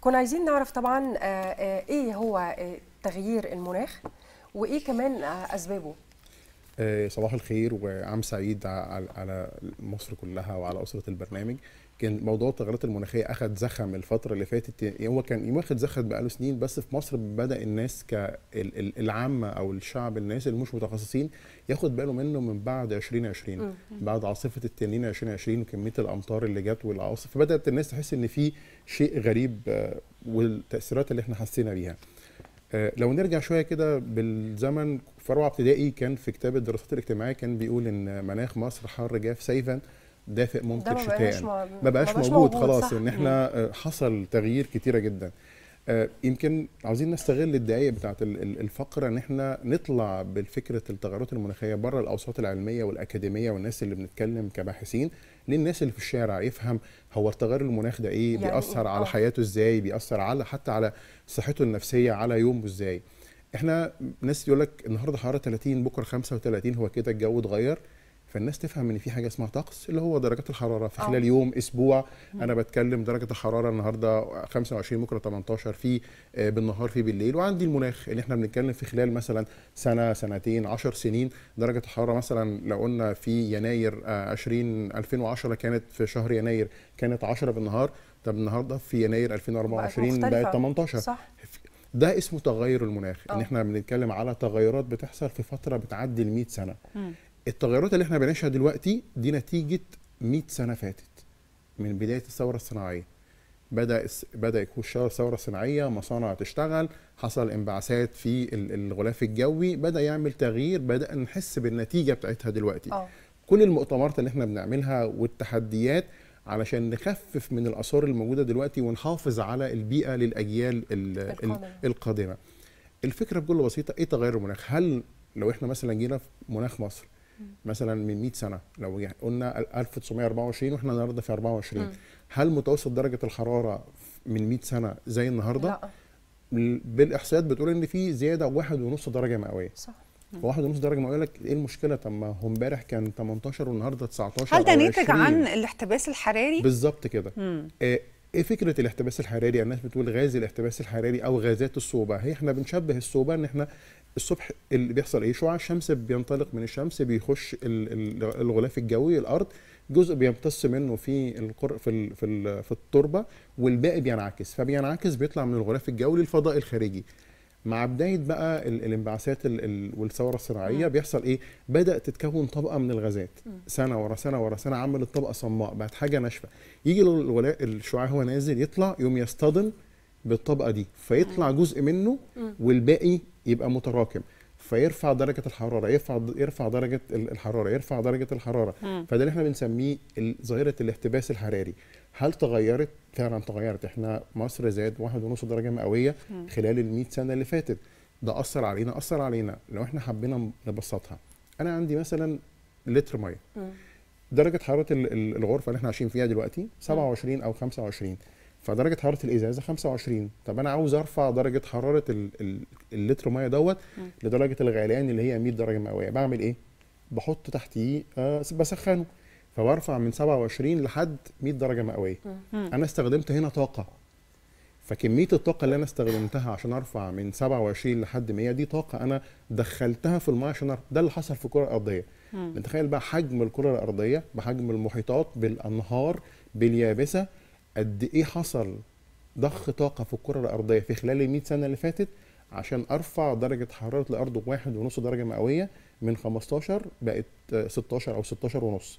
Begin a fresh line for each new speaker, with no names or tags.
كنا عايزين نعرف طبعا آه، آه، ايه هو آه، تغيير المناخ وايه كمان اسبابه صباح الخير وعام سعيد على مصر كلها وعلى اسره البرنامج كان موضوع التغيرات المناخيه اخذ زخم الفتره اللي فاتت يعني هو كان واخد زخم بقاله سنين بس في مصر بدا الناس كالعامه او الشعب الناس اللي مش متخصصين ياخد باله منه من بعد 2020 بعد عاصفه التنين 2020 وكميه الامطار اللي جت والعواصف فبدات الناس تحس ان في شيء غريب آه، والتاثيرات اللي احنا حسينا بيها آه، لو نرجع شويه كده بالزمن في ابتدائي كان في كتاب الدراسات الاجتماعيه كان بيقول ان مناخ مصر حر جاف سيفا دافئ ممطر ده شتاء ما بقاش موجود, موجود خلاص ان احنا آه، حصل تغيير كتيره جدا آه، يمكن عاوزين نستغل الدقائق بتاعت الفقره ان احنا نطلع بالفكره التغيرات المناخيه بره الاوساط العلميه والاكاديميه والناس اللي بنتكلم كباحثين للناس اللي في الشارع يفهم هو التغير المناخ ده ايه يعني بيأثر إيه؟ على آه. حياته ازاي بيأثر على حتى على صحته النفسيه على يومه ازاي احنا ناس يقول لك النهارده حراره 30 بكره 35 هو كده الجو اتغير فالناس تفهم ان في حاجه اسمها طقس اللي هو درجات الحراره في خلال آه. يوم اسبوع انا بتكلم درجه الحراره النهارده 25 بكره 18 في آه، بالنهار في بالليل وعندي المناخ اللي احنا بنتكلم في خلال مثلا سنه سنتين 10 سنين درجه الحراره مثلا لو قلنا في يناير 20 آه، 2010 كانت في شهر يناير كانت 10 بالنهار طب النهارده في يناير 2024 بقت 18 صح. ده اسمه تغير المناخ أوه. ان احنا بنتكلم على تغيرات بتحصل في فتره بتعدي ال 100 سنه م. التغيرات اللي احنا بنعيشها دلوقتي دي نتيجه 100 سنه فاتت من بدايه الثوره الصناعيه بدا بدا الثوره الصناعيه مصانع تشتغل حصل انبعاثات في الغلاف الجوي بدا يعمل تغيير بدا نحس بالنتيجه بتاعتها دلوقتي أوه. كل المؤتمرات اللي احنا بنعملها والتحديات علشان نخفف من الاثار الموجوده دلوقتي ونحافظ على البيئه للاجيال القادمه, القادمة. الفكره بكل بسيطه ايه تغير المناخ هل لو احنا مثلا جينا في مناخ مصر مثلا من 100 سنه لو يعني قلنا 1924 واحنا النهارده في 24 هل متوسط درجه الحراره من 100 سنه زي النهارده؟ لا بالاحصائيات بتقول ان في زياده واحد ونص درجه مئويه صح واحد ونص درجه مئويه لك ايه المشكله طب ما هو امبارح كان 18 والنهارده 19 هل ده ناتج عن الاحتباس الحراري؟ بالظبط كده ايه فكره الاحتباس الحراري يعني الناس بتقول غاز الاحتباس الحراري او غازات الصوبه هي احنا بنشبه الصوبه ان احنا الصبح اللي بيحصل ايه شعاع الشمس بينطلق من الشمس بيخش الغلاف الجوي الارض جزء بيمتص منه في القر في ال في, ال في التربه والباقي بينعكس فبينعكس بيطلع من الغلاف الجوي للفضاء الخارجي مع بدايه بقى الانبعاثات والثوره الصناعيه بيحصل ايه بدات تتكون طبقه من الغازات سنه ورا سنه ورا سنه عملت طبقه صماء بقت حاجه ناشفه يجي الشعاع هو نازل يطلع يوم يصطدم بالطبقه دي فيطلع جزء منه والباقي يبقى متراكم فيرفع درجه الحراره يرفع يرفع درجه الحراره يرفع درجه الحراره فده اللي احنا بنسميه ظاهره الاحتباس الحراري هل تغيرت فعلا تغيرت احنا مصر زاد 1.5 درجه مئويه خلال ال 100 سنه اللي فاتت ده اثر علينا اثر علينا لو احنا حبينا نبسطها انا عندي مثلا لتر ميه درجه حراره الغرفه اللي احنا عايشين فيها دلوقتي 27 او 25 فدرجه حراره الازازه 25 طب انا عاوز ارفع درجه حراره اللتر ميه دوت لدرجه الغليان اللي هي 100 درجه مئويه بعمل ايه بحط تحتيه آه بسخنه فبرفع من 27 لحد 100 درجه مئويه انا استخدمت هنا طاقه فكميه الطاقه اللي انا استخدمتها عشان ارفع من 27 لحد 100 دي طاقه انا دخلتها في الماء عشان أرفع. ده اللي حصل في الكره الارضيه نتخيل بقى حجم الكره الارضيه بحجم المحيطات بالانهار باليابسه قد ايه حصل ضخ طاقه في الكره الارضيه في خلال ال 100 سنه اللي فاتت عشان ارفع درجه حراره الارض بواحد ونص درجه مئويه من 15 بقت 16 او 16 ونص